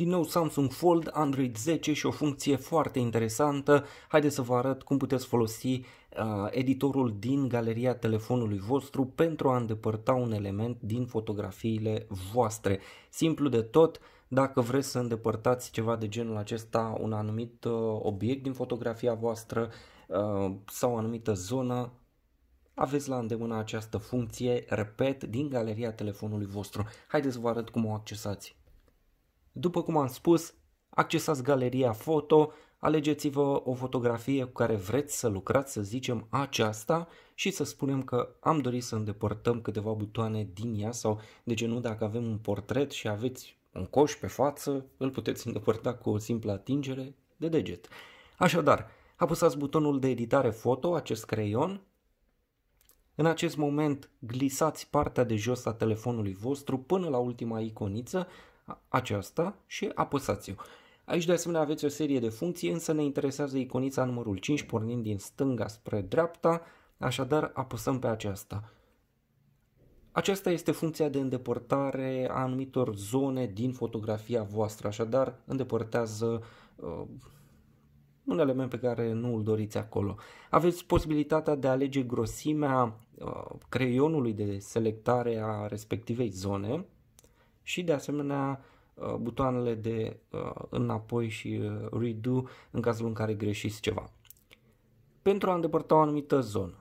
Din nou Samsung Fold, Android 10 și o funcție foarte interesantă. Haideți să vă arăt cum puteți folosi uh, editorul din galeria telefonului vostru pentru a îndepărta un element din fotografiile voastre. Simplu de tot, dacă vreți să îndepărtați ceva de genul acesta, un anumit uh, obiect din fotografia voastră uh, sau o anumită zonă, aveți la îndemână această funcție, repet, din galeria telefonului vostru. Haideți să vă arăt cum o accesați. După cum am spus, accesați galeria foto, alegeți-vă o fotografie cu care vreți să lucrați, să zicem aceasta și să spunem că am dorit să îndepărtăm câteva butoane din ea sau de ce nu dacă avem un portret și aveți un coș pe față, îl puteți îndepărta cu o simplă atingere de deget. Așadar, apăsați butonul de editare foto, acest creion, în acest moment glisați partea de jos a telefonului vostru până la ultima iconiță aceasta și apăsați-o. Aici de asemenea aveți o serie de funcții, însă ne interesează iconița numărul 5 pornind din stânga spre dreapta, așadar apăsăm pe aceasta. Aceasta este funcția de îndepărtare a anumitor zone din fotografia voastră, așadar îndepărtează uh, un element pe care nu îl doriți acolo. Aveți posibilitatea de a alege grosimea uh, creionului de selectare a respectivei zone, și de asemenea uh, butoanele de uh, înapoi și uh, redo în cazul în care greșiți ceva. Pentru a îndepărta o anumită zonă,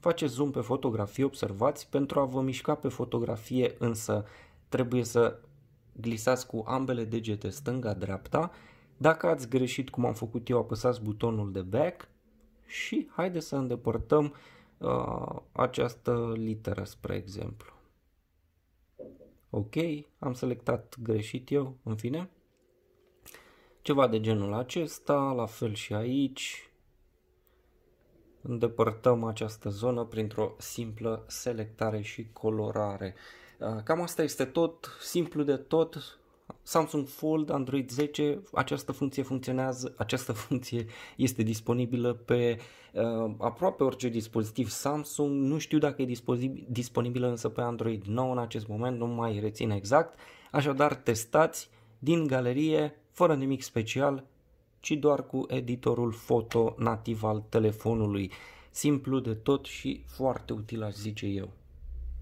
faceți zoom pe fotografie, observați, pentru a vă mișca pe fotografie însă trebuie să glisați cu ambele degete stânga-dreapta. Dacă ați greșit cum am făcut eu, apăsați butonul de back și haideți să îndepărtăm uh, această literă, spre exemplu ok, am selectat greșit eu, în fine. Ceva de genul acesta, la fel și aici. Îndepărtăm această zonă printr-o simplă selectare și colorare. Ah, cam asta este tot, simplu de tot, Samsung Fold, Android 10, această funcție funcționează, această funcție este disponibilă pe uh, aproape orice dispozitiv Samsung, nu știu dacă e disponibilă însă pe Android 9 în acest moment, nu mai rețin exact, așadar testați din galerie, fără nimic special, ci doar cu editorul foto nativ al telefonului, simplu de tot și foarte util aș zice eu.